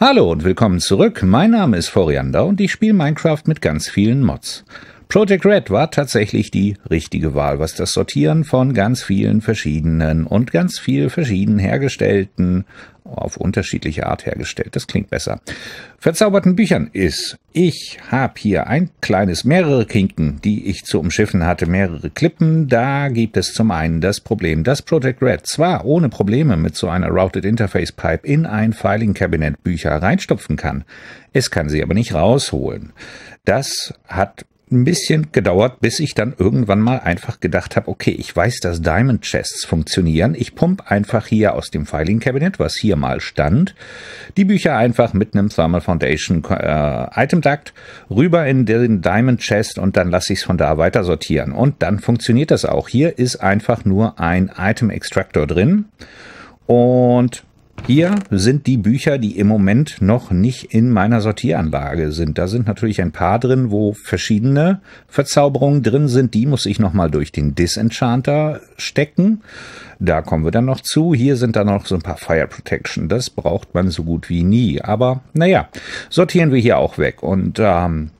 Hallo und willkommen zurück. Mein Name ist Foriander und ich spiele Minecraft mit ganz vielen Mods. Project Red war tatsächlich die richtige Wahl, was das Sortieren von ganz vielen verschiedenen und ganz viel verschieden hergestellten, auf unterschiedliche Art hergestellt, das klingt besser, verzauberten Büchern ist. Ich habe hier ein kleines, mehrere Kinken, die ich zu umschiffen hatte, mehrere Klippen. Da gibt es zum einen das Problem, dass Project Red zwar ohne Probleme mit so einer Routed Interface Pipe in ein Filing-Kabinett Bücher reinstopfen kann, es kann sie aber nicht rausholen. Das hat ein bisschen gedauert, bis ich dann irgendwann mal einfach gedacht habe, okay, ich weiß, dass Diamond Chests funktionieren. Ich pump einfach hier aus dem Filing Cabinet, was hier mal stand, die Bücher einfach mit einem Thermal Foundation äh, Item Duct rüber in den Diamond Chest und dann lasse ich es von da weiter sortieren. Und dann funktioniert das auch. Hier ist einfach nur ein Item Extractor drin und hier sind die Bücher, die im Moment noch nicht in meiner Sortieranlage sind. Da sind natürlich ein paar drin, wo verschiedene Verzauberungen drin sind. Die muss ich nochmal durch den Disenchanter stecken. Da kommen wir dann noch zu. Hier sind dann noch so ein paar Fire Protection. Das braucht man so gut wie nie. Aber naja, sortieren wir hier auch weg. Und ähm,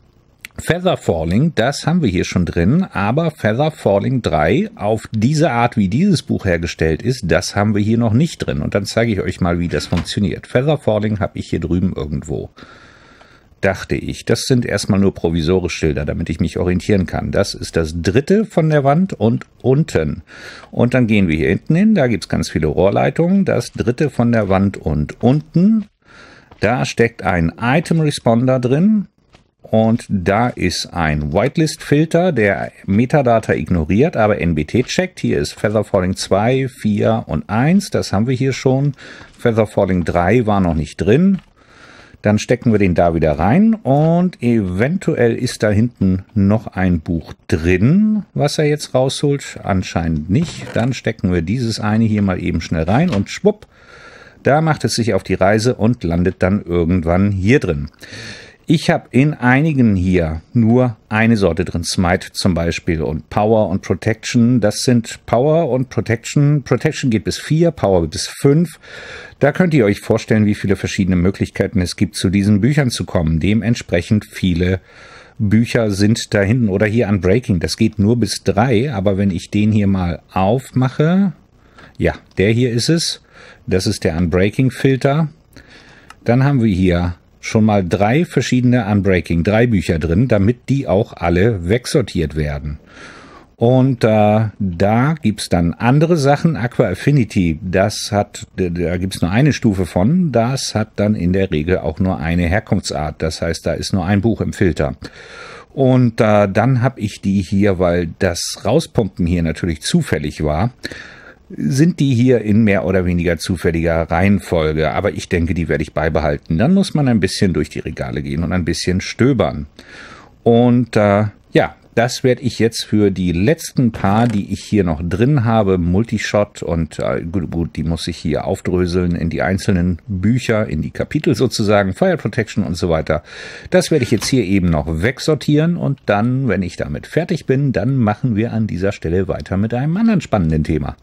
Feather Falling, das haben wir hier schon drin, aber Feather Falling 3 auf diese Art, wie dieses Buch hergestellt ist, das haben wir hier noch nicht drin. Und dann zeige ich euch mal, wie das funktioniert. Feather Falling habe ich hier drüben irgendwo, dachte ich. Das sind erstmal nur provisorische Schilder, damit ich mich orientieren kann. Das ist das dritte von der Wand und unten. Und dann gehen wir hier hinten hin, da gibt es ganz viele Rohrleitungen. Das dritte von der Wand und unten. Da steckt ein Item Responder drin und da ist ein Whitelist-Filter, der Metadata ignoriert, aber NBT checkt. Hier ist Feather Falling 2, 4 und 1, das haben wir hier schon. Feather Falling 3 war noch nicht drin. Dann stecken wir den da wieder rein und eventuell ist da hinten noch ein Buch drin, was er jetzt rausholt. Anscheinend nicht. Dann stecken wir dieses eine hier mal eben schnell rein und schwupp, da macht es sich auf die Reise und landet dann irgendwann hier drin. Ich habe in einigen hier nur eine Sorte drin, Smite zum Beispiel und Power und Protection. Das sind Power und Protection. Protection geht bis 4, Power bis 5. Da könnt ihr euch vorstellen, wie viele verschiedene Möglichkeiten es gibt, zu diesen Büchern zu kommen. Dementsprechend viele Bücher sind da hinten oder hier an Breaking. Das geht nur bis 3, aber wenn ich den hier mal aufmache, ja, der hier ist es. Das ist der Unbreaking Filter. Dann haben wir hier schon mal drei verschiedene Unbreaking, drei Bücher drin, damit die auch alle wegsortiert werden. Und äh, da gibt's dann andere Sachen. Aqua Affinity, das hat, da gibt's nur eine Stufe von. Das hat dann in der Regel auch nur eine Herkunftsart. Das heißt, da ist nur ein Buch im Filter. Und äh, dann habe ich die hier, weil das Rauspumpen hier natürlich zufällig war sind die hier in mehr oder weniger zufälliger Reihenfolge, aber ich denke, die werde ich beibehalten. Dann muss man ein bisschen durch die Regale gehen und ein bisschen stöbern. Und äh, ja, das werde ich jetzt für die letzten paar, die ich hier noch drin habe, Multishot und äh, gut, gut, die muss ich hier aufdröseln in die einzelnen Bücher, in die Kapitel sozusagen, Fire Protection und so weiter. Das werde ich jetzt hier eben noch wegsortieren und dann, wenn ich damit fertig bin, dann machen wir an dieser Stelle weiter mit einem anderen spannenden Thema.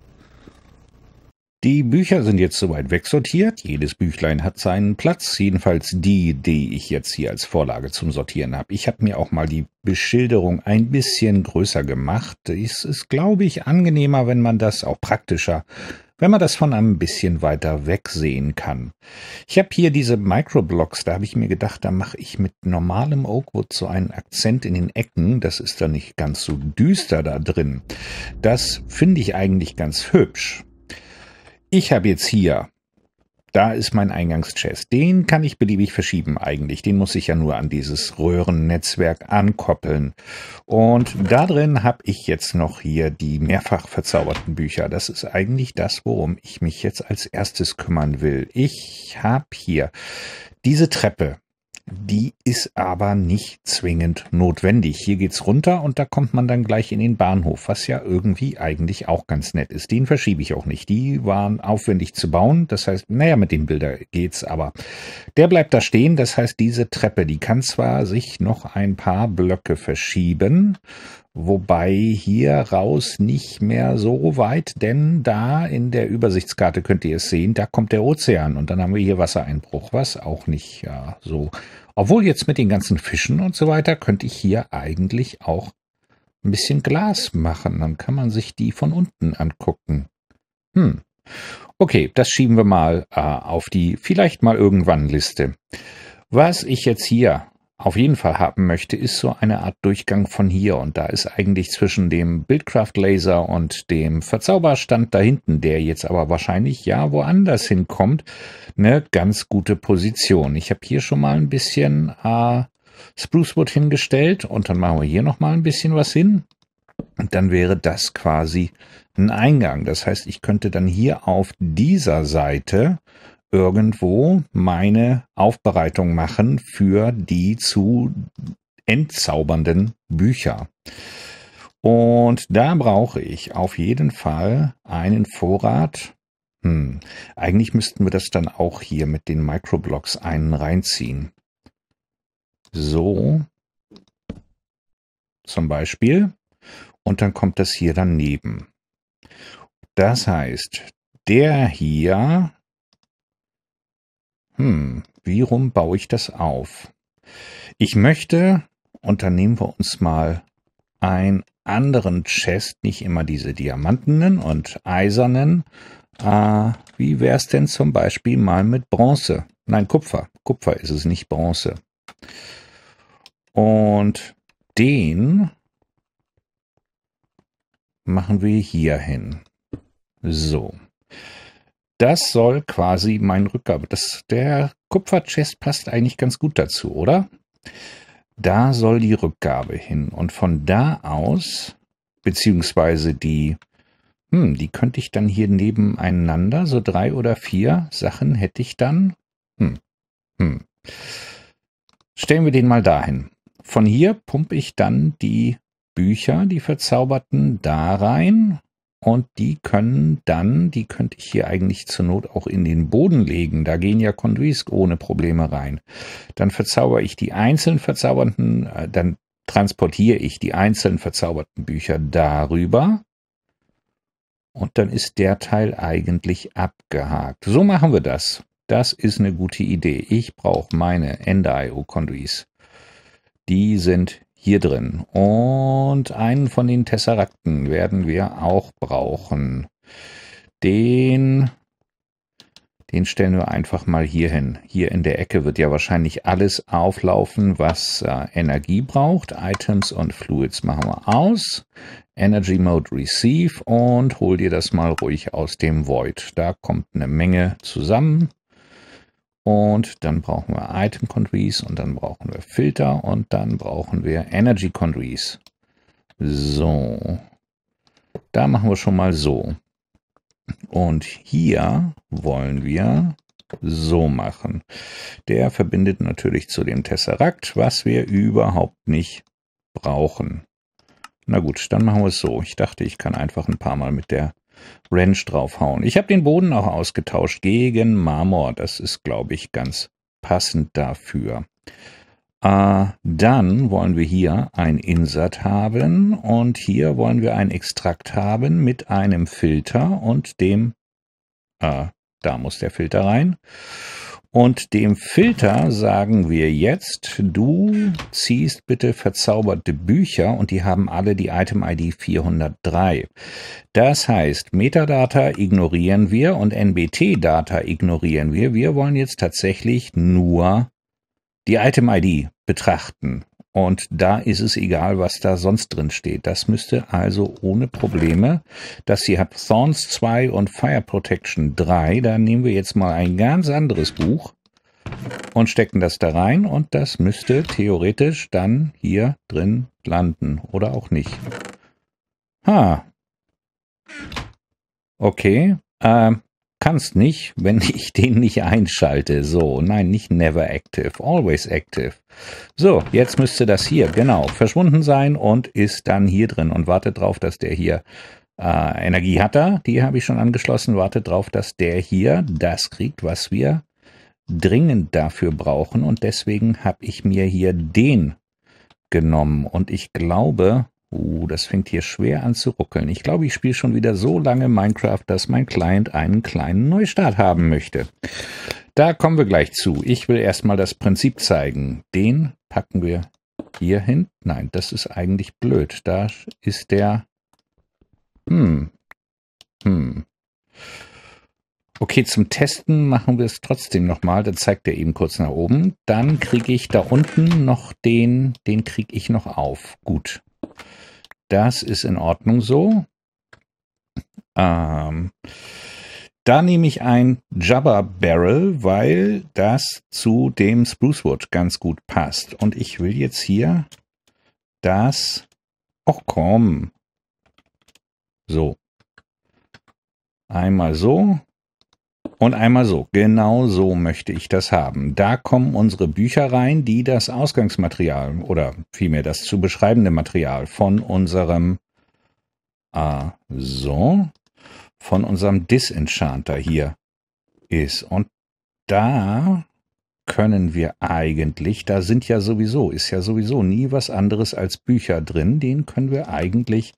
Die Bücher sind jetzt soweit wegsortiert. Jedes Büchlein hat seinen Platz. Jedenfalls die, die ich jetzt hier als Vorlage zum Sortieren habe. Ich habe mir auch mal die Beschilderung ein bisschen größer gemacht. Es ist, glaube ich, angenehmer, wenn man das auch praktischer, wenn man das von einem bisschen weiter weg sehen kann. Ich habe hier diese Microblocks. Da habe ich mir gedacht, da mache ich mit normalem Oakwood so einen Akzent in den Ecken. Das ist dann nicht ganz so düster da drin. Das finde ich eigentlich ganz hübsch ich habe jetzt hier, da ist mein Eingangschest. Den kann ich beliebig verschieben eigentlich. Den muss ich ja nur an dieses Röhrennetzwerk ankoppeln. Und da drin habe ich jetzt noch hier die mehrfach verzauberten Bücher. Das ist eigentlich das, worum ich mich jetzt als erstes kümmern will. Ich habe hier diese Treppe. Die ist aber nicht zwingend notwendig. Hier geht's runter und da kommt man dann gleich in den Bahnhof, was ja irgendwie eigentlich auch ganz nett ist. Den verschiebe ich auch nicht. Die waren aufwendig zu bauen. Das heißt, naja, mit dem Bilder geht's aber. Der bleibt da stehen. Das heißt, diese Treppe, die kann zwar sich noch ein paar Blöcke verschieben, Wobei hier raus nicht mehr so weit, denn da in der Übersichtskarte könnt ihr es sehen, da kommt der Ozean und dann haben wir hier Wassereinbruch, was auch nicht ja, so. Obwohl jetzt mit den ganzen Fischen und so weiter könnte ich hier eigentlich auch ein bisschen Glas machen, dann kann man sich die von unten angucken. Hm. Okay, das schieben wir mal äh, auf die vielleicht mal irgendwann Liste. Was ich jetzt hier auf jeden Fall haben möchte, ist so eine Art Durchgang von hier. Und da ist eigentlich zwischen dem Bildcraft Laser und dem Verzauberstand da hinten, der jetzt aber wahrscheinlich ja woanders hinkommt, eine ganz gute Position. Ich habe hier schon mal ein bisschen äh, Sprucewood hingestellt und dann machen wir hier nochmal ein bisschen was hin. Und dann wäre das quasi ein Eingang. Das heißt, ich könnte dann hier auf dieser Seite irgendwo meine Aufbereitung machen für die zu entzaubernden Bücher. Und da brauche ich auf jeden Fall einen Vorrat. Hm, eigentlich müssten wir das dann auch hier mit den Microblocks einen reinziehen. So. Zum Beispiel. Und dann kommt das hier daneben. Das heißt, der hier hm, wie rum baue ich das auf? Ich möchte, und dann nehmen wir uns mal einen anderen Chest, nicht immer diese diamantenen und eisernen. Äh, wie wäre es denn zum Beispiel mal mit Bronze? Nein, Kupfer. Kupfer ist es nicht Bronze. Und den machen wir hier hin. So das soll quasi mein Rückgabe. Das, der Kupferchest passt eigentlich ganz gut dazu, oder? Da soll die Rückgabe hin. Und von da aus, beziehungsweise die, hm, die könnte ich dann hier nebeneinander, so drei oder vier Sachen hätte ich dann. Hm, hm. Stellen wir den mal dahin. Von hier pumpe ich dann die Bücher, die verzauberten, da rein. Und die können dann, die könnte ich hier eigentlich zur Not auch in den Boden legen. Da gehen ja Conduits ohne Probleme rein. Dann verzauber ich die einzeln verzaubernden, äh, dann transportiere ich die einzeln verzauberten Bücher darüber. Und dann ist der Teil eigentlich abgehakt. So machen wir das. Das ist eine gute Idee. Ich brauche meine Ender-IO-Conduits. Die sind hier drin. Und einen von den Tesserakten werden wir auch brauchen. Den, den stellen wir einfach mal hier hin. Hier in der Ecke wird ja wahrscheinlich alles auflaufen, was äh, Energie braucht. Items und Fluids machen wir aus. Energy Mode Receive und hol dir das mal ruhig aus dem Void. Da kommt eine Menge zusammen. Und dann brauchen wir Item Countries und dann brauchen wir Filter und dann brauchen wir Energy Countries. So. Da machen wir schon mal so. Und hier wollen wir so machen. Der verbindet natürlich zu dem Tesseract, was wir überhaupt nicht brauchen. Na gut, dann machen wir es so. Ich dachte, ich kann einfach ein paar Mal mit der Wrench draufhauen. Ich habe den Boden auch ausgetauscht gegen Marmor. Das ist, glaube ich, ganz passend dafür. Äh, dann wollen wir hier ein Insert haben und hier wollen wir ein Extrakt haben mit einem Filter und dem, äh, da muss der Filter rein. Und dem Filter sagen wir jetzt, du ziehst bitte verzauberte Bücher und die haben alle die Item-ID 403. Das heißt, Metadata ignorieren wir und NBT-Data ignorieren wir. Wir wollen jetzt tatsächlich nur die Item-ID betrachten und da ist es egal, was da sonst drin steht. Das müsste also ohne Probleme, dass sie hat Thorns 2 und Fire Protection 3. Da nehmen wir jetzt mal ein ganz anderes Buch und stecken das da rein und das müsste theoretisch dann hier drin landen oder auch nicht. Ha. Okay. Ähm, Kannst nicht, wenn ich den nicht einschalte. So, nein, nicht never active, always active. So, jetzt müsste das hier, genau, verschwunden sein und ist dann hier drin und wartet drauf, dass der hier äh, Energie hat er. Die habe ich schon angeschlossen. Wartet drauf, dass der hier das kriegt, was wir dringend dafür brauchen. Und deswegen habe ich mir hier den genommen. Und ich glaube, Uh, das fängt hier schwer an zu ruckeln. Ich glaube, ich spiele schon wieder so lange Minecraft, dass mein Client einen kleinen Neustart haben möchte. Da kommen wir gleich zu. Ich will erstmal das Prinzip zeigen. Den packen wir hier hin. Nein, das ist eigentlich blöd. Da ist der... Hm. Hm. Okay, zum Testen machen wir es trotzdem nochmal. Dann zeigt er eben kurz nach oben. Dann kriege ich da unten noch den, den kriege ich noch auf. Gut. Das ist in Ordnung so. Ähm, da nehme ich ein Jabba Barrel, weil das zu dem Sprucewood ganz gut passt. Und ich will jetzt hier das... Och komm. So. Einmal so und einmal so. Genau so möchte ich das haben. Da kommen unsere Bücher rein, die das Ausgangsmaterial oder vielmehr das zu beschreibende Material von unserem ah, so von unserem Disenchanter hier ist. Und da können wir eigentlich, da sind ja sowieso, ist ja sowieso nie was anderes als Bücher drin, den können wir eigentlich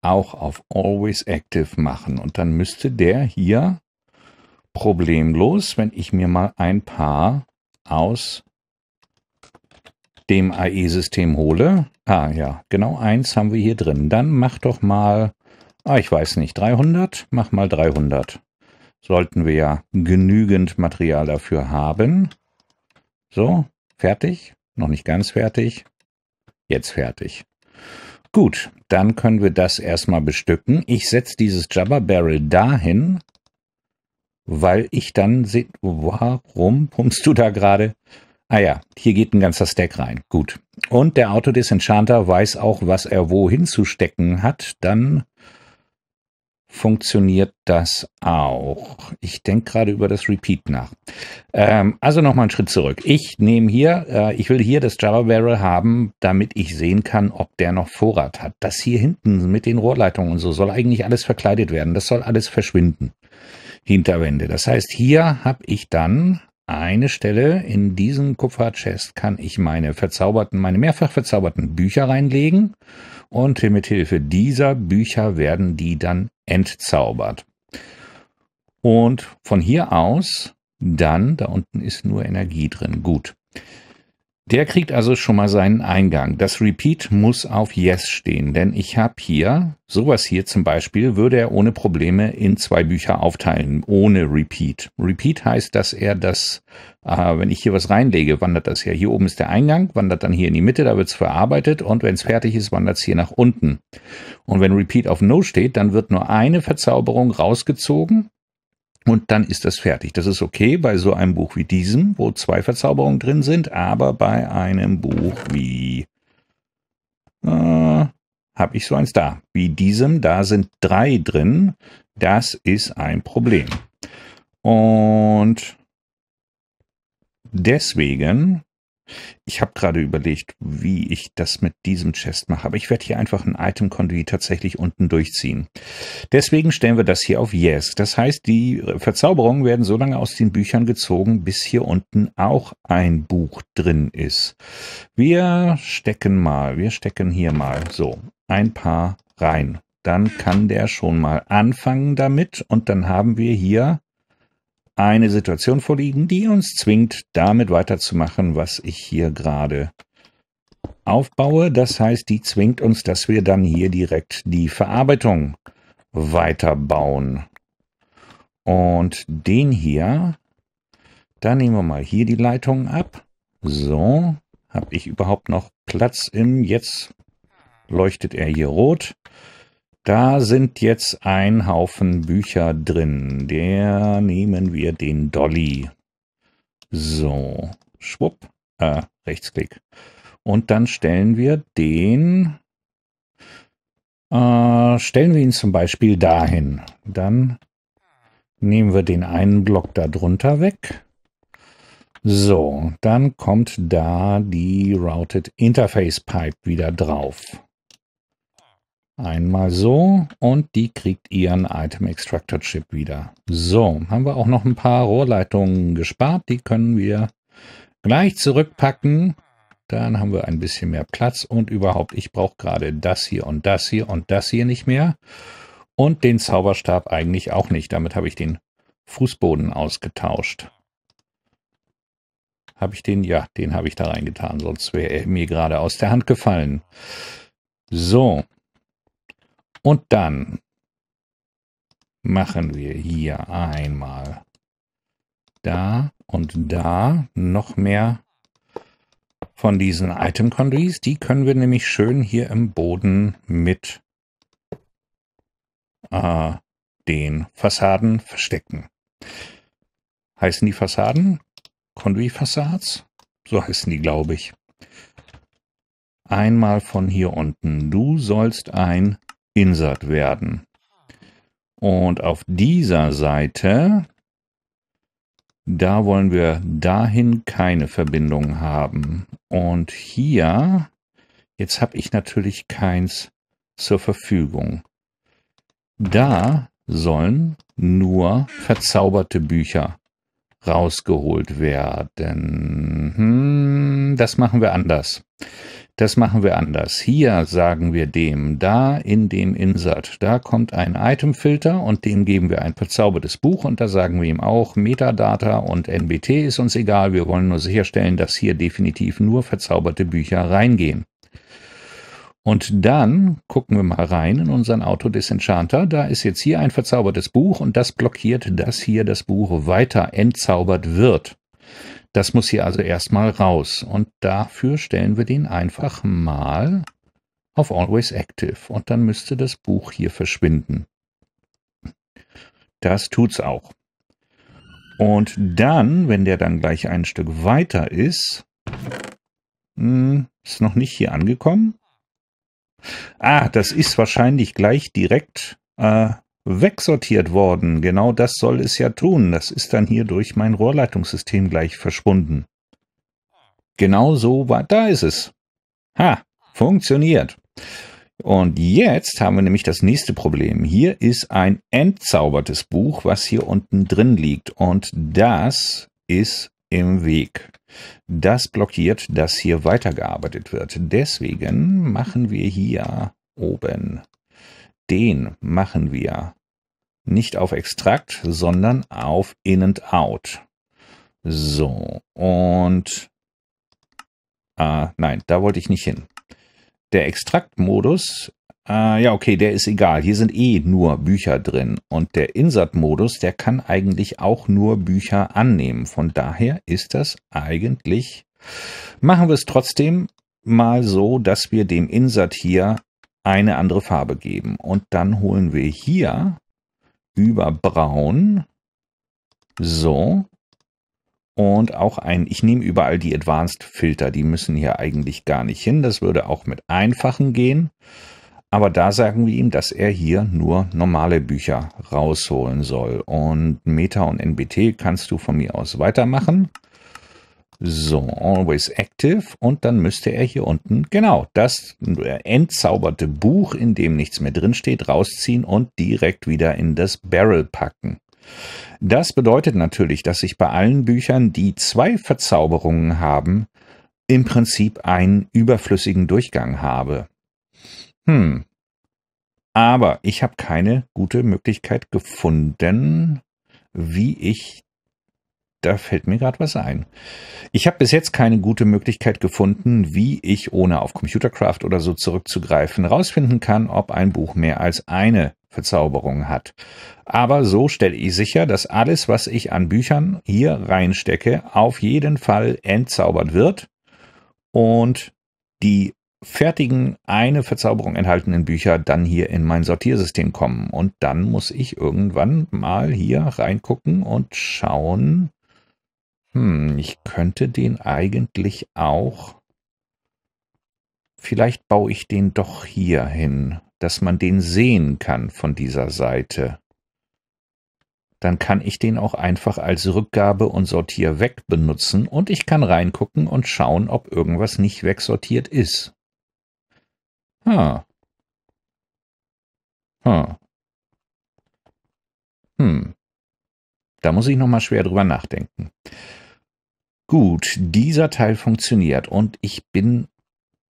auch auf Always Active machen. Und dann müsste der hier problemlos, wenn ich mir mal ein paar aus dem AE-System hole. Ah ja, genau eins haben wir hier drin. Dann mach doch mal, ah, ich weiß nicht, 300? Mach mal 300. Sollten wir ja genügend Material dafür haben. So, fertig. Noch nicht ganz fertig. Jetzt fertig. Gut, dann können wir das erstmal bestücken. Ich setze dieses Jabber Barrel dahin, weil ich dann sehe, warum pumpst du da gerade? Ah ja, hier geht ein ganzer Stack rein. Gut. Und der Autodisenchanter weiß auch, was er wohin zu stecken hat. Dann funktioniert das auch. Ich denke gerade über das Repeat nach. Ähm, also nochmal einen Schritt zurück. Ich nehme hier, äh, ich will hier das Java Barrel haben, damit ich sehen kann, ob der noch Vorrat hat. Das hier hinten mit den Rohrleitungen und so soll eigentlich alles verkleidet werden. Das soll alles verschwinden. Hinterwände. Das heißt, hier habe ich dann eine Stelle in diesen Kupferchest kann ich meine verzauberten, meine mehrfach verzauberten Bücher reinlegen und mit Hilfe dieser Bücher werden die dann entzaubert. Und von hier aus dann, da unten ist nur Energie drin. Gut. Der kriegt also schon mal seinen Eingang. Das Repeat muss auf Yes stehen, denn ich habe hier, sowas hier zum Beispiel, würde er ohne Probleme in zwei Bücher aufteilen, ohne Repeat. Repeat heißt, dass er das, äh, wenn ich hier was reinlege, wandert das ja. Hier oben ist der Eingang, wandert dann hier in die Mitte, da wird es verarbeitet und wenn es fertig ist, wandert es hier nach unten. Und wenn Repeat auf No steht, dann wird nur eine Verzauberung rausgezogen und dann ist das fertig. Das ist okay bei so einem Buch wie diesem, wo zwei Verzauberungen drin sind, aber bei einem Buch wie... Äh, habe ich so eins da. Wie diesem, da sind drei drin. Das ist ein Problem. Und deswegen ich habe gerade überlegt, wie ich das mit diesem Chest mache, aber ich werde hier einfach ein Item Conduit tatsächlich unten durchziehen. Deswegen stellen wir das hier auf Yes. Das heißt, die Verzauberungen werden so lange aus den Büchern gezogen, bis hier unten auch ein Buch drin ist. Wir stecken mal, wir stecken hier mal so ein paar rein. Dann kann der schon mal anfangen damit und dann haben wir hier eine Situation vorliegen, die uns zwingt, damit weiterzumachen, was ich hier gerade aufbaue. Das heißt, die zwingt uns, dass wir dann hier direkt die Verarbeitung weiterbauen. Und den hier, da nehmen wir mal hier die Leitung ab. So, habe ich überhaupt noch Platz im, jetzt leuchtet er hier rot. Da sind jetzt ein Haufen Bücher drin. Der nehmen wir den Dolly. So, schwupp, äh, Rechtsklick. Und dann stellen wir den, äh, stellen wir ihn zum Beispiel dahin. Dann nehmen wir den einen Block da drunter weg. So, dann kommt da die Routed Interface Pipe wieder drauf. Einmal so und die kriegt ihren Item Extractor Chip wieder. So, haben wir auch noch ein paar Rohrleitungen gespart. Die können wir gleich zurückpacken. Dann haben wir ein bisschen mehr Platz und überhaupt, ich brauche gerade das hier und das hier und das hier nicht mehr. Und den Zauberstab eigentlich auch nicht. Damit habe ich den Fußboden ausgetauscht. Habe ich den? Ja, den habe ich da reingetan, sonst wäre er mir gerade aus der Hand gefallen. So, und dann machen wir hier einmal da und da noch mehr von diesen Item Condries. Die können wir nämlich schön hier im Boden mit äh, den Fassaden verstecken. Heißen die Fassaden? Condry Facades? So heißen die, glaube ich. Einmal von hier unten. Du sollst ein insert werden. Und auf dieser Seite, da wollen wir dahin keine Verbindung haben. Und hier, jetzt habe ich natürlich keins zur Verfügung. Da sollen nur verzauberte Bücher rausgeholt werden. Hm, das machen wir anders. Das machen wir anders. Hier sagen wir dem, da in dem Insert, da kommt ein Itemfilter und dem geben wir ein verzaubertes Buch und da sagen wir ihm auch, Metadata und NBT ist uns egal, wir wollen nur sicherstellen, dass hier definitiv nur verzauberte Bücher reingehen. Und dann gucken wir mal rein in unseren Auto-Disenchanter. Da ist jetzt hier ein verzaubertes Buch und das blockiert, dass hier das Buch weiter entzaubert wird. Das muss hier also erstmal raus. Und dafür stellen wir den einfach mal auf Always Active. Und dann müsste das Buch hier verschwinden. Das tut's auch. Und dann, wenn der dann gleich ein Stück weiter ist, hm, ist noch nicht hier angekommen. Ah, das ist wahrscheinlich gleich direkt äh, wegsortiert worden. Genau das soll es ja tun. Das ist dann hier durch mein Rohrleitungssystem gleich verschwunden. Genau so war, da ist es. Ha, funktioniert. Und jetzt haben wir nämlich das nächste Problem. Hier ist ein entzaubertes Buch, was hier unten drin liegt. Und das ist im Weg. Das blockiert, dass hier weitergearbeitet wird. Deswegen machen wir hier oben. Den machen wir nicht auf Extrakt, sondern auf In and Out. So, und... Ah, nein, da wollte ich nicht hin. Der Extraktmodus äh, ja, okay, der ist egal. Hier sind eh nur Bücher drin. Und der Insert-Modus, der kann eigentlich auch nur Bücher annehmen. Von daher ist das eigentlich... Machen wir es trotzdem mal so, dass wir dem Insert hier eine andere Farbe geben. Und dann holen wir hier über Braun so und auch ein, ich nehme überall die Advanced Filter, die müssen hier eigentlich gar nicht hin. Das würde auch mit einfachen gehen. Aber da sagen wir ihm, dass er hier nur normale Bücher rausholen soll. Und Meta und NBT kannst du von mir aus weitermachen. So, Always Active. Und dann müsste er hier unten, genau, das äh, entzauberte Buch, in dem nichts mehr drinsteht, rausziehen und direkt wieder in das Barrel packen. Das bedeutet natürlich, dass ich bei allen Büchern, die zwei Verzauberungen haben, im Prinzip einen überflüssigen Durchgang habe. Hm. Aber ich habe keine gute Möglichkeit gefunden, wie ich. Da fällt mir gerade was ein. Ich habe bis jetzt keine gute Möglichkeit gefunden, wie ich, ohne auf Computercraft oder so zurückzugreifen, herausfinden kann, ob ein Buch mehr als eine Verzauberung hat. Aber so stelle ich sicher, dass alles, was ich an Büchern hier reinstecke, auf jeden Fall entzaubert wird und die fertigen, eine Verzauberung enthaltenen Bücher dann hier in mein Sortiersystem kommen. Und dann muss ich irgendwann mal hier reingucken und schauen, hm, ich könnte den eigentlich auch, vielleicht baue ich den doch hier hin, dass man den sehen kann von dieser Seite. Dann kann ich den auch einfach als Rückgabe und Sortier weg benutzen und ich kann reingucken und schauen, ob irgendwas nicht wegsortiert ist. Ha. Ha. Hm. Da muss ich nochmal schwer drüber nachdenken. Gut, dieser Teil funktioniert und ich bin.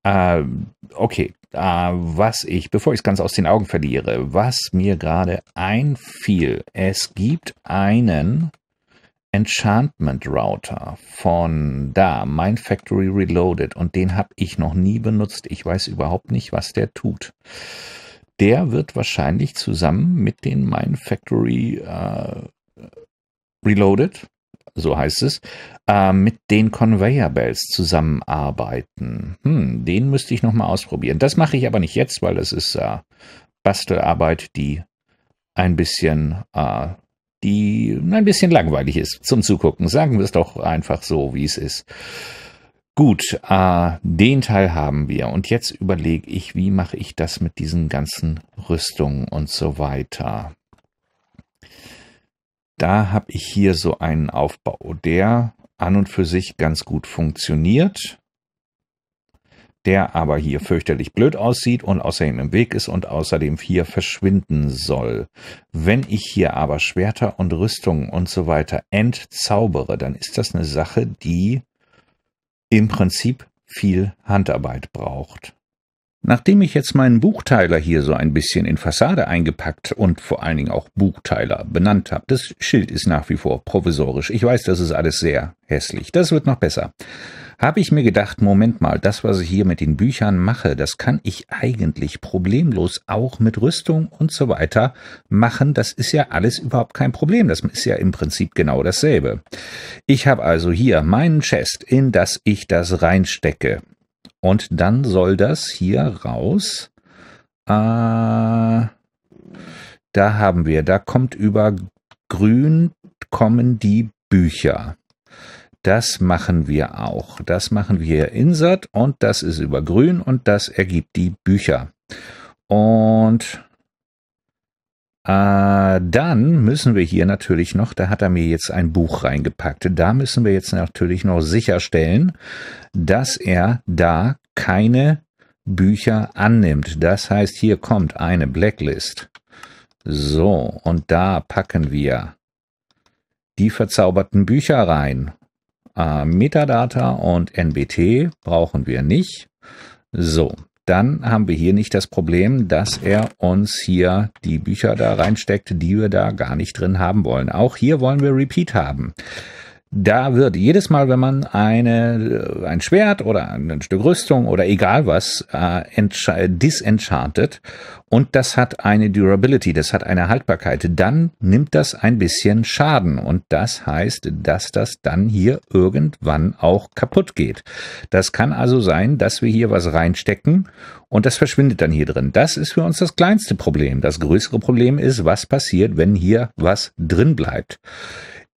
Äh, okay, äh, was ich, bevor ich es ganz aus den Augen verliere, was mir gerade einfiel, es gibt einen Enchantment Router von da, Mine Factory Reloaded, und den habe ich noch nie benutzt. Ich weiß überhaupt nicht, was der tut. Der wird wahrscheinlich zusammen mit den Mine Factory äh, Reloaded, so heißt es, äh, mit den Conveyor Bells zusammenarbeiten. Hm, den müsste ich nochmal ausprobieren. Das mache ich aber nicht jetzt, weil das ist äh, Bastelarbeit, die ein bisschen äh, die ein bisschen langweilig ist zum Zugucken. Sagen wir es doch einfach so, wie es ist. Gut, äh, den Teil haben wir. Und jetzt überlege ich, wie mache ich das mit diesen ganzen Rüstungen und so weiter. Da habe ich hier so einen Aufbau, der an und für sich ganz gut funktioniert der aber hier fürchterlich blöd aussieht und außerdem im Weg ist und außerdem hier verschwinden soll. Wenn ich hier aber Schwerter und Rüstungen und so weiter entzaubere, dann ist das eine Sache, die im Prinzip viel Handarbeit braucht. Nachdem ich jetzt meinen Buchteiler hier so ein bisschen in Fassade eingepackt und vor allen Dingen auch Buchteiler benannt habe, das Schild ist nach wie vor provisorisch. Ich weiß, das ist alles sehr hässlich. Das wird noch besser. Habe ich mir gedacht, Moment mal, das, was ich hier mit den Büchern mache, das kann ich eigentlich problemlos auch mit Rüstung und so weiter machen. Das ist ja alles überhaupt kein Problem. Das ist ja im Prinzip genau dasselbe. Ich habe also hier meinen Chest, in das ich das reinstecke. Und dann soll das hier raus. Äh, da haben wir, da kommt über grün kommen die Bücher. Das machen wir auch. Das machen wir hier Insert und das ist über grün und das ergibt die Bücher. Und äh, dann müssen wir hier natürlich noch, da hat er mir jetzt ein Buch reingepackt, da müssen wir jetzt natürlich noch sicherstellen, dass er da keine Bücher annimmt. Das heißt, hier kommt eine Blacklist. So, und da packen wir die verzauberten Bücher rein. Äh, Metadata und NBT brauchen wir nicht. So, dann haben wir hier nicht das Problem, dass er uns hier die Bücher da reinsteckt, die wir da gar nicht drin haben wollen. Auch hier wollen wir Repeat haben. Da wird jedes Mal, wenn man eine, äh, ein Schwert oder ein Stück Rüstung oder egal was äh, disenchantet und das hat eine Durability, das hat eine Haltbarkeit, dann nimmt das ein bisschen Schaden und das heißt, dass das dann hier irgendwann auch kaputt geht. Das kann also sein, dass wir hier was reinstecken und das verschwindet dann hier drin. Das ist für uns das kleinste Problem. Das größere Problem ist, was passiert, wenn hier was drin bleibt.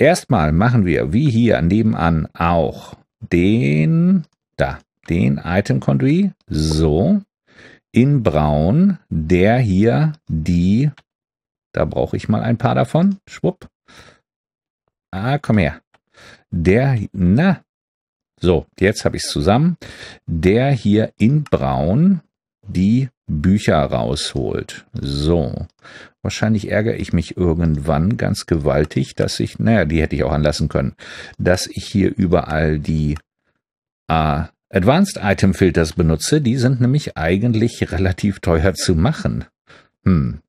Erstmal machen wir, wie hier nebenan auch, den, da, den Item Conduit, so, in braun, der hier, die, da brauche ich mal ein paar davon, schwupp. Ah, komm her. Der, na, so, jetzt habe ich es zusammen. Der hier in braun, die Bücher rausholt. So. Wahrscheinlich ärgere ich mich irgendwann ganz gewaltig, dass ich, naja, die hätte ich auch anlassen können, dass ich hier überall die äh, Advanced Item Filters benutze. Die sind nämlich eigentlich relativ teuer zu machen. Hm.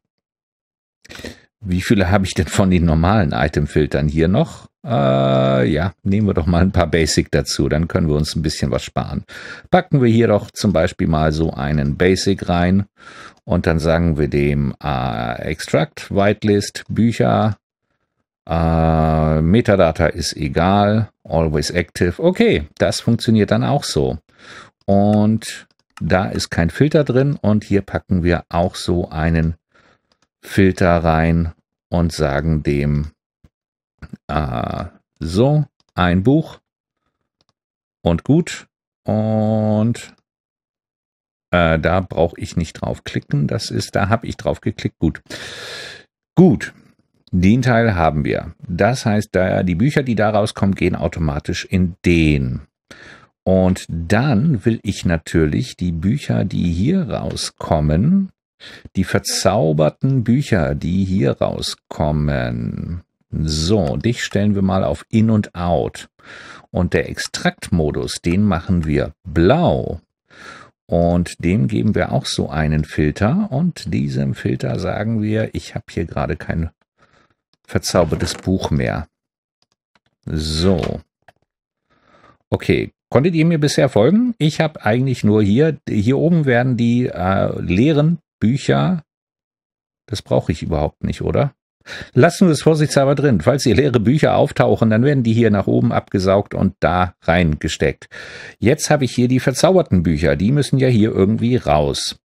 Wie viele habe ich denn von den normalen Item Filtern hier noch? Äh, ja, nehmen wir doch mal ein paar Basic dazu, dann können wir uns ein bisschen was sparen. Packen wir hier doch zum Beispiel mal so einen Basic rein und dann sagen wir dem äh, Extract, Whitelist, Bücher, äh, Metadata ist egal, always active. Okay, das funktioniert dann auch so. Und da ist kein Filter drin und hier packen wir auch so einen Filter rein und sagen dem Ah, so, ein Buch. Und gut. Und äh, da brauche ich nicht draufklicken. Das ist, da habe ich drauf geklickt. Gut. Gut. Den Teil haben wir. Das heißt, da die Bücher, die da rauskommen, gehen automatisch in den. Und dann will ich natürlich die Bücher, die hier rauskommen, die verzauberten Bücher, die hier rauskommen, so, dich stellen wir mal auf In und Out. Und der Extraktmodus, den machen wir blau. Und dem geben wir auch so einen Filter. Und diesem Filter sagen wir, ich habe hier gerade kein verzaubertes Buch mehr. So. Okay, konntet ihr mir bisher folgen? Ich habe eigentlich nur hier, hier oben werden die äh, leeren Bücher. Das brauche ich überhaupt nicht, oder? Lassen wir es vorsichtshalber drin. Falls hier leere Bücher auftauchen, dann werden die hier nach oben abgesaugt und da reingesteckt. Jetzt habe ich hier die verzauberten Bücher. Die müssen ja hier irgendwie raus.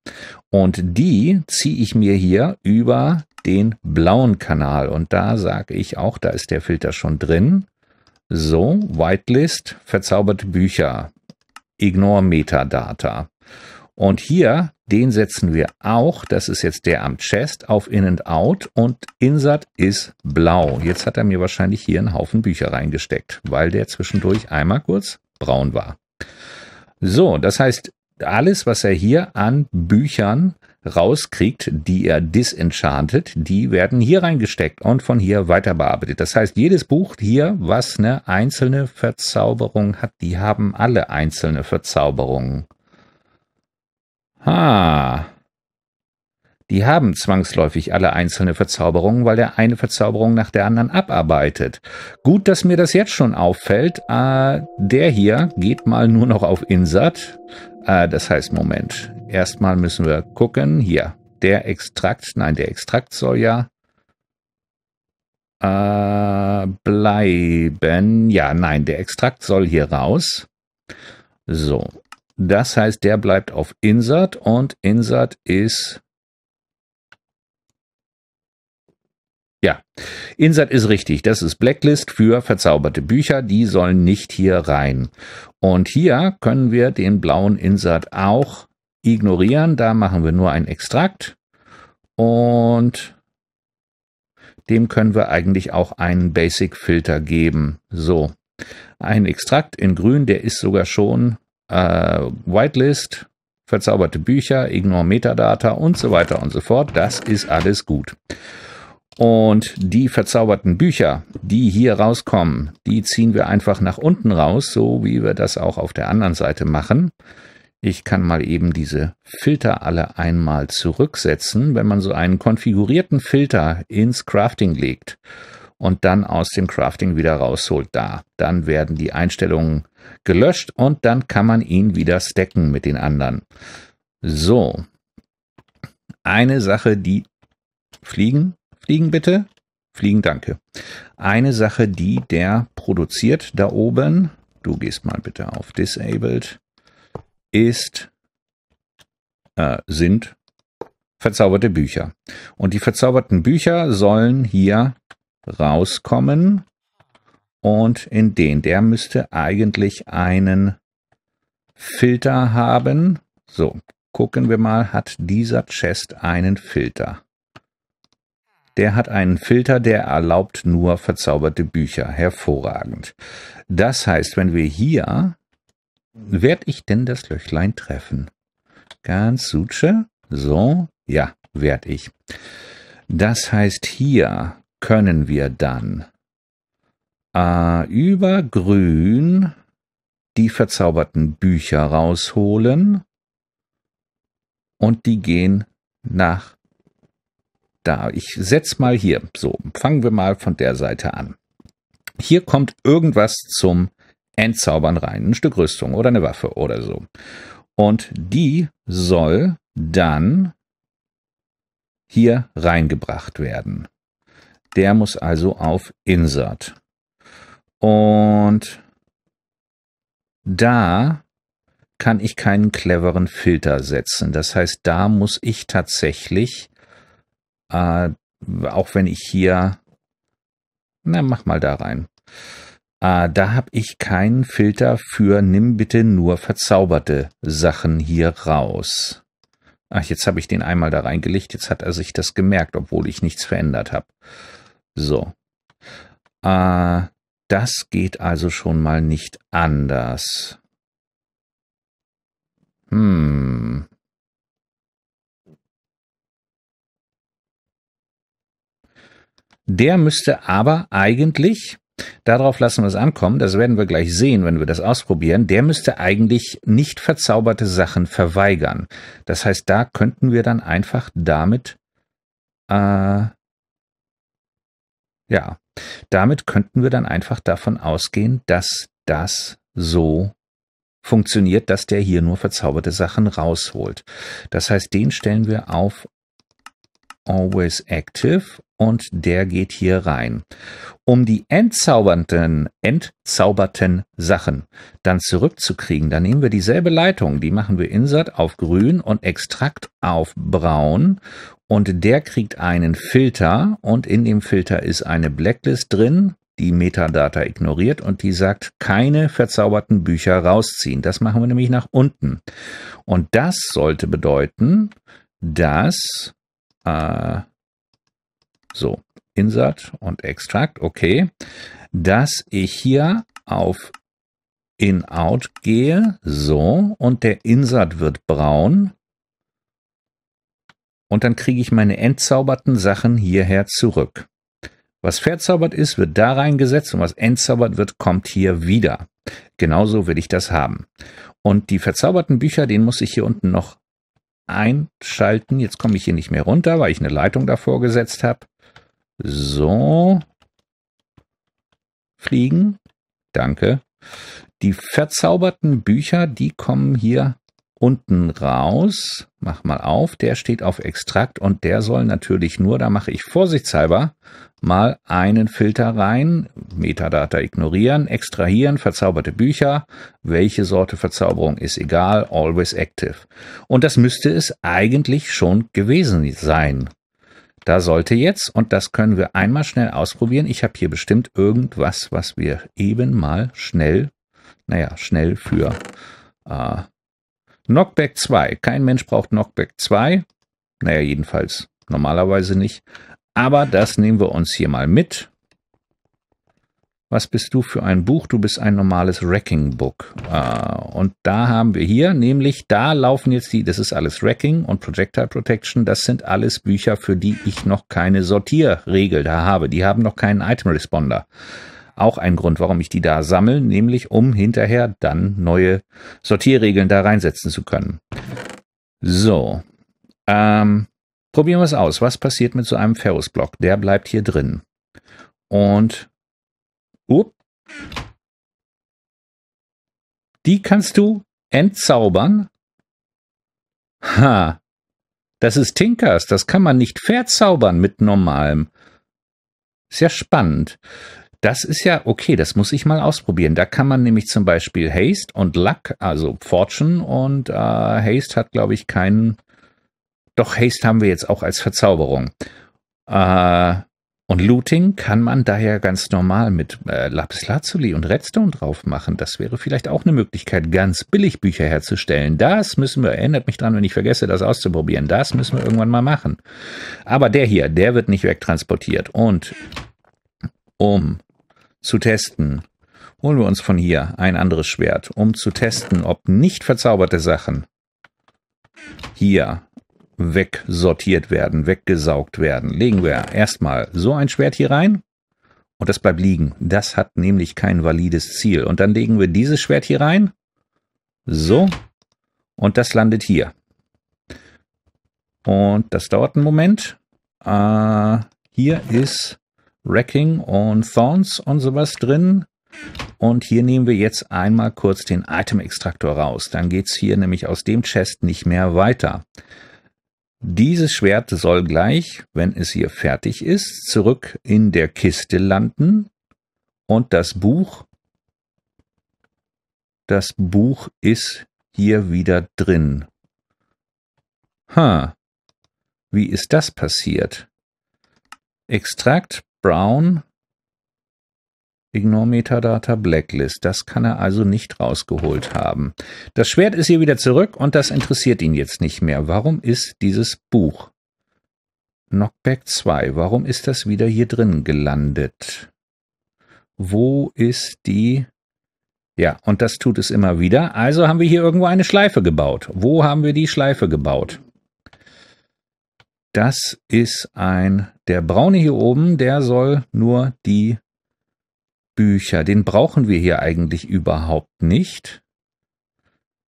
Und die ziehe ich mir hier über den blauen Kanal. Und da sage ich auch, da ist der Filter schon drin. So, Whitelist, verzauberte Bücher, Ignore Metadata. Und hier den setzen wir auch, das ist jetzt der am Chest, auf In and Out und Insert ist blau. Jetzt hat er mir wahrscheinlich hier einen Haufen Bücher reingesteckt, weil der zwischendurch einmal kurz braun war. So, das heißt, alles, was er hier an Büchern rauskriegt, die er disenchantet, die werden hier reingesteckt und von hier weiter bearbeitet. Das heißt, jedes Buch hier, was eine einzelne Verzauberung hat, die haben alle einzelne Verzauberungen. Ah. Die haben zwangsläufig alle einzelne Verzauberungen, weil der eine Verzauberung nach der anderen abarbeitet. Gut, dass mir das jetzt schon auffällt. Äh, der hier geht mal nur noch auf Insert. Äh, das heißt, Moment. Erstmal müssen wir gucken. Hier. Der Extrakt. Nein, der Extrakt soll ja äh, bleiben. Ja, nein, der Extrakt soll hier raus. So, das heißt, der bleibt auf Insert und Insert ist Ja, Insert ist richtig. Das ist Blacklist für verzauberte Bücher. Die sollen nicht hier rein. Und hier können wir den blauen Insert auch ignorieren. Da machen wir nur einen Extrakt. Und dem können wir eigentlich auch einen Basic Filter geben. So, ein Extrakt in grün, der ist sogar schon äh, Whitelist, verzauberte Bücher, Ignore Metadata und so weiter und so fort. Das ist alles gut. Und die verzauberten Bücher, die hier rauskommen, die ziehen wir einfach nach unten raus, so wie wir das auch auf der anderen Seite machen. Ich kann mal eben diese Filter alle einmal zurücksetzen, wenn man so einen konfigurierten Filter ins Crafting legt und dann aus dem Crafting wieder rausholt, da. Dann werden die Einstellungen gelöscht und dann kann man ihn wieder stacken mit den anderen. So. Eine Sache, die fliegen, fliegen bitte, fliegen danke. Eine Sache, die der produziert da oben, du gehst mal bitte auf disabled, ist, äh, sind verzauberte Bücher. Und die verzauberten Bücher sollen hier rauskommen und in den, der müsste eigentlich einen Filter haben. So, gucken wir mal, hat dieser Chest einen Filter? Der hat einen Filter, der erlaubt nur verzauberte Bücher. Hervorragend. Das heißt, wenn wir hier... werde ich denn das Löchlein treffen? Ganz suche. So, ja, werde ich. Das heißt hier können wir dann äh, über Grün die verzauberten Bücher rausholen und die gehen nach da. Ich setze mal hier. So, fangen wir mal von der Seite an. Hier kommt irgendwas zum Entzaubern rein. Ein Stück Rüstung oder eine Waffe oder so. Und die soll dann hier reingebracht werden. Der muss also auf Insert. Und da kann ich keinen cleveren Filter setzen. Das heißt, da muss ich tatsächlich, äh, auch wenn ich hier, na mach mal da rein, äh, da habe ich keinen Filter für nimm bitte nur verzauberte Sachen hier raus. Ach, jetzt habe ich den einmal da reingelegt, jetzt hat er sich das gemerkt, obwohl ich nichts verändert habe. So. Äh, das geht also schon mal nicht anders. Hm. Der müsste aber eigentlich, darauf lassen wir es ankommen, das werden wir gleich sehen, wenn wir das ausprobieren, der müsste eigentlich nicht verzauberte Sachen verweigern. Das heißt, da könnten wir dann einfach damit äh, ja, damit könnten wir dann einfach davon ausgehen, dass das so funktioniert, dass der hier nur verzauberte Sachen rausholt. Das heißt, den stellen wir auf Always Active und der geht hier rein. Um die entzaubernden, entzauberten Sachen dann zurückzukriegen, dann nehmen wir dieselbe Leitung, die machen wir Insert auf grün und Extrakt auf braun und der kriegt einen Filter und in dem Filter ist eine Blacklist drin, die Metadata ignoriert und die sagt, keine verzauberten Bücher rausziehen. Das machen wir nämlich nach unten. Und das sollte bedeuten, dass äh, so Insert und Extract, okay, dass ich hier auf In-Out gehe, so, und der Insert wird braun und dann kriege ich meine entzauberten Sachen hierher zurück. Was verzaubert ist, wird da reingesetzt und was entzaubert wird, kommt hier wieder. Genauso will ich das haben. Und die verzauberten Bücher, den muss ich hier unten noch einschalten. Jetzt komme ich hier nicht mehr runter, weil ich eine Leitung davor gesetzt habe. So. Fliegen. Danke. Die verzauberten Bücher, die kommen hier unten raus, mach mal auf, der steht auf Extrakt und der soll natürlich nur, da mache ich vorsichtshalber mal einen Filter rein, Metadata ignorieren, extrahieren, verzauberte Bücher, welche Sorte Verzauberung ist egal, always active. Und das müsste es eigentlich schon gewesen sein. Da sollte jetzt, und das können wir einmal schnell ausprobieren, ich habe hier bestimmt irgendwas, was wir eben mal schnell, naja, schnell für äh, Knockback 2. Kein Mensch braucht Knockback 2. Naja, jedenfalls normalerweise nicht. Aber das nehmen wir uns hier mal mit. Was bist du für ein Buch? Du bist ein normales Wrecking Book. Ah, und da haben wir hier, nämlich da laufen jetzt die, das ist alles Wrecking und Projectile Protection. Das sind alles Bücher, für die ich noch keine Sortierregel da habe. Die haben noch keinen Item Responder auch ein Grund, warum ich die da sammle, nämlich um hinterher dann neue Sortierregeln da reinsetzen zu können. So, ähm, probieren wir es aus. Was passiert mit so einem Ferrus-Block? Der bleibt hier drin. Und, up, die kannst du entzaubern. Ha, das ist Tinkers, das kann man nicht verzaubern mit normalem. Ist ja spannend. Das ist ja okay, das muss ich mal ausprobieren. Da kann man nämlich zum Beispiel Haste und Luck, also Fortune und äh, Haste hat, glaube ich, keinen. Doch Haste haben wir jetzt auch als Verzauberung. Äh, und Looting kann man daher ganz normal mit äh, Lapis Lazuli und Redstone drauf machen. Das wäre vielleicht auch eine Möglichkeit, ganz billig Bücher herzustellen. Das müssen wir, erinnert mich dran, wenn ich vergesse, das auszuprobieren. Das müssen wir irgendwann mal machen. Aber der hier, der wird nicht wegtransportiert. Und um zu testen. Holen wir uns von hier ein anderes Schwert, um zu testen, ob nicht verzauberte Sachen hier wegsortiert werden, weggesaugt werden. Legen wir erstmal so ein Schwert hier rein und das bleibt liegen. Das hat nämlich kein valides Ziel. Und dann legen wir dieses Schwert hier rein, so, und das landet hier. Und das dauert einen Moment. Äh, hier ist Wrecking und Thorns und sowas drin. Und hier nehmen wir jetzt einmal kurz den Item-Extraktor raus. Dann geht es hier nämlich aus dem Chest nicht mehr weiter. Dieses Schwert soll gleich, wenn es hier fertig ist, zurück in der Kiste landen. Und das Buch, das Buch ist hier wieder drin. Ha, wie ist das passiert? Extrakt Brown, Ignore Metadata Blacklist. Das kann er also nicht rausgeholt haben. Das Schwert ist hier wieder zurück und das interessiert ihn jetzt nicht mehr. Warum ist dieses Buch Knockback 2, warum ist das wieder hier drin gelandet? Wo ist die... Ja, und das tut es immer wieder. Also haben wir hier irgendwo eine Schleife gebaut. Wo haben wir die Schleife gebaut? Das ist ein, der braune hier oben, der soll nur die Bücher, den brauchen wir hier eigentlich überhaupt nicht.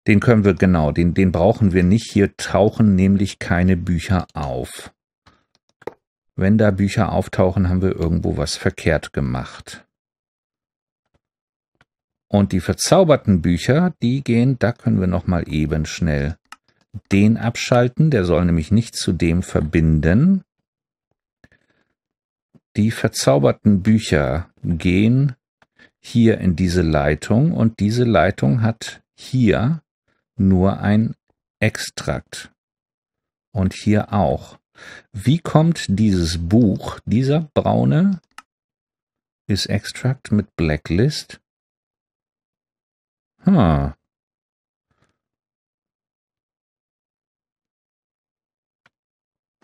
Den können wir, genau, den, den brauchen wir nicht. Hier tauchen nämlich keine Bücher auf. Wenn da Bücher auftauchen, haben wir irgendwo was verkehrt gemacht. Und die verzauberten Bücher, die gehen, da können wir nochmal eben schnell den abschalten, der soll nämlich nicht zu dem verbinden. Die verzauberten Bücher gehen hier in diese Leitung und diese Leitung hat hier nur ein Extrakt. Und hier auch. Wie kommt dieses Buch, dieser braune, ist Extract mit Blacklist? Hm.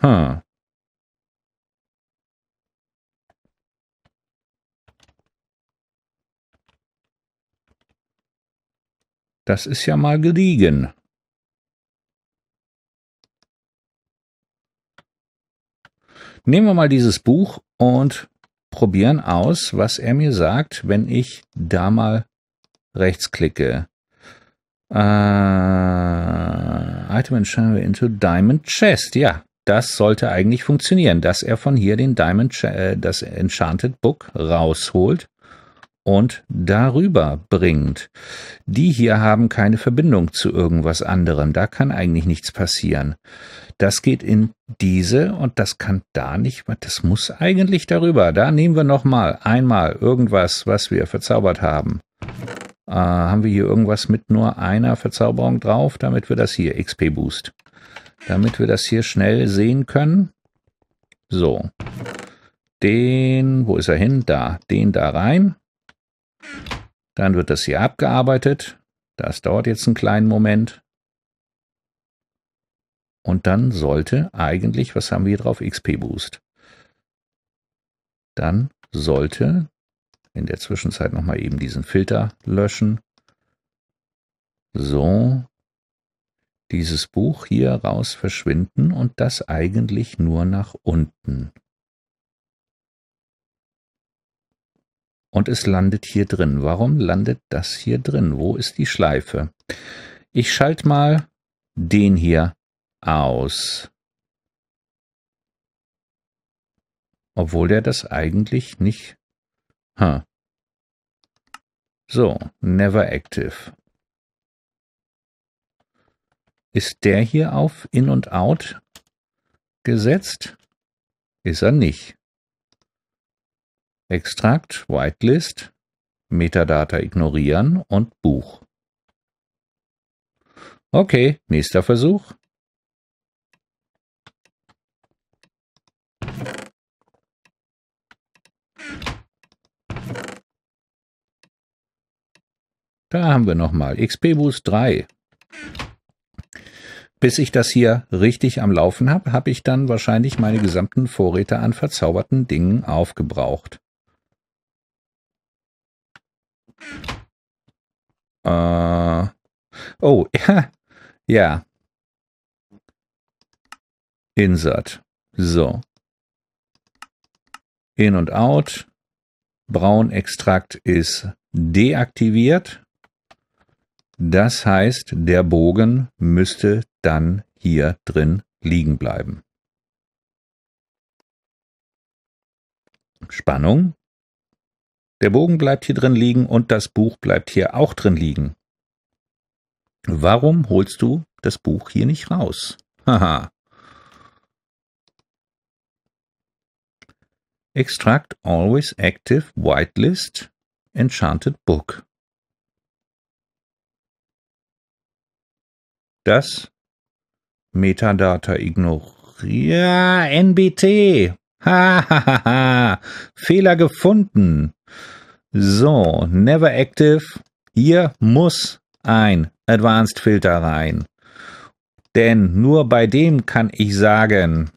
Hm. Das ist ja mal gediegen. Nehmen wir mal dieses Buch und probieren aus, was er mir sagt, wenn ich da mal rechts klicke. Uh, item and into Diamond Chest. Ja, das sollte eigentlich funktionieren, dass er von hier den Diamond, äh, das Enchanted Book rausholt und darüber bringt. Die hier haben keine Verbindung zu irgendwas anderem. Da kann eigentlich nichts passieren. Das geht in diese und das kann da nicht, das muss eigentlich darüber. Da nehmen wir nochmal einmal irgendwas, was wir verzaubert haben. Äh, haben wir hier irgendwas mit nur einer Verzauberung drauf, damit wir das hier XP Boost damit wir das hier schnell sehen können. So. Den, wo ist er hin? Da. Den da rein. Dann wird das hier abgearbeitet. Das dauert jetzt einen kleinen Moment. Und dann sollte eigentlich, was haben wir hier drauf? XP Boost. Dann sollte in der Zwischenzeit nochmal eben diesen Filter löschen. So, dieses Buch hier raus verschwinden und das eigentlich nur nach unten. Und es landet hier drin. Warum landet das hier drin? Wo ist die Schleife? Ich schalte mal den hier aus. Obwohl der das eigentlich nicht... Huh. So, never active. Ist der hier auf In und Out gesetzt? Ist er nicht. Extrakt, Whitelist, Metadata ignorieren und Buch. Okay, nächster Versuch. Da haben wir nochmal XP Boost 3 bis ich das hier richtig am Laufen habe, habe ich dann wahrscheinlich meine gesamten Vorräte an verzauberten Dingen aufgebraucht. Äh, oh, ja, ja. Insert. So. In und out. Braunextrakt ist deaktiviert. Das heißt, der Bogen müsste dann hier drin liegen bleiben. Spannung. Der Bogen bleibt hier drin liegen und das Buch bleibt hier auch drin liegen. Warum holst du das Buch hier nicht raus? Haha. Extract always active whitelist enchanted book. Das Metadata ignoriert. Ja, NBT. Ha, ha, ha, ha. Fehler gefunden. So, Never Active. Hier muss ein Advanced Filter rein. Denn nur bei dem kann ich sagen,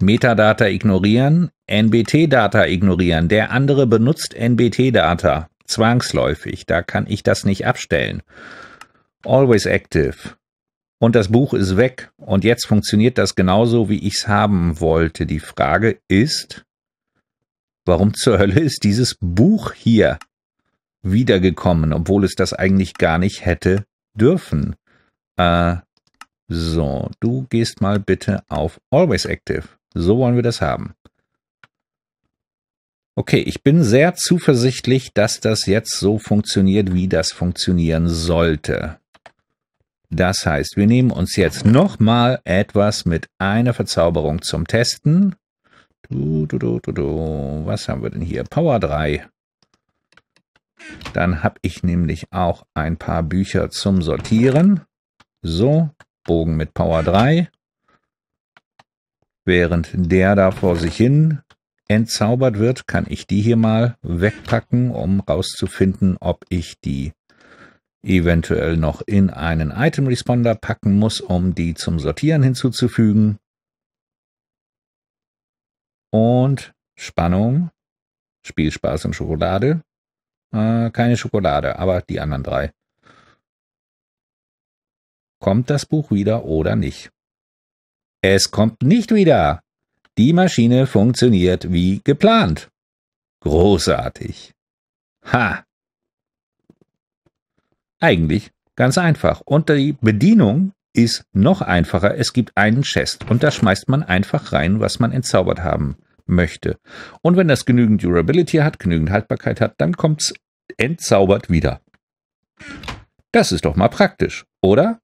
Metadata ignorieren, NBT-Data ignorieren. Der andere benutzt NBT-Data zwangsläufig. Da kann ich das nicht abstellen. Always Active. Und das Buch ist weg. Und jetzt funktioniert das genauso, wie ich es haben wollte. Die Frage ist, warum zur Hölle ist dieses Buch hier wiedergekommen, obwohl es das eigentlich gar nicht hätte dürfen? Äh, so, du gehst mal bitte auf Always Active. So wollen wir das haben. Okay, ich bin sehr zuversichtlich, dass das jetzt so funktioniert, wie das funktionieren sollte. Das heißt, wir nehmen uns jetzt nochmal etwas mit einer Verzauberung zum Testen. Du, du, du, du, du. Was haben wir denn hier? Power 3. Dann habe ich nämlich auch ein paar Bücher zum Sortieren. So, Bogen mit Power 3. Während der da vor sich hin entzaubert wird, kann ich die hier mal wegpacken, um rauszufinden, ob ich die eventuell noch in einen Item Responder packen muss, um die zum Sortieren hinzuzufügen. Und Spannung, Spielspaß und Schokolade. Äh, keine Schokolade, aber die anderen drei. Kommt das Buch wieder oder nicht? Es kommt nicht wieder. Die Maschine funktioniert wie geplant. Großartig. Ha, eigentlich ganz einfach. Und die Bedienung ist noch einfacher. Es gibt einen Chest und da schmeißt man einfach rein, was man entzaubert haben möchte. Und wenn das genügend Durability hat, genügend Haltbarkeit hat, dann kommt es entzaubert wieder. Das ist doch mal praktisch, oder?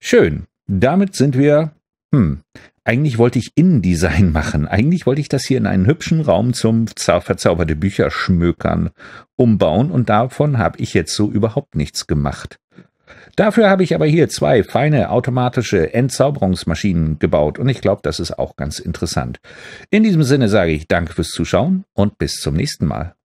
Schön. Damit sind wir hm, eigentlich wollte ich Innendesign machen. Eigentlich wollte ich das hier in einen hübschen Raum zum verzauberte Bücher schmökern umbauen und davon habe ich jetzt so überhaupt nichts gemacht. Dafür habe ich aber hier zwei feine automatische Entzauberungsmaschinen gebaut und ich glaube, das ist auch ganz interessant. In diesem Sinne sage ich Danke fürs Zuschauen und bis zum nächsten Mal.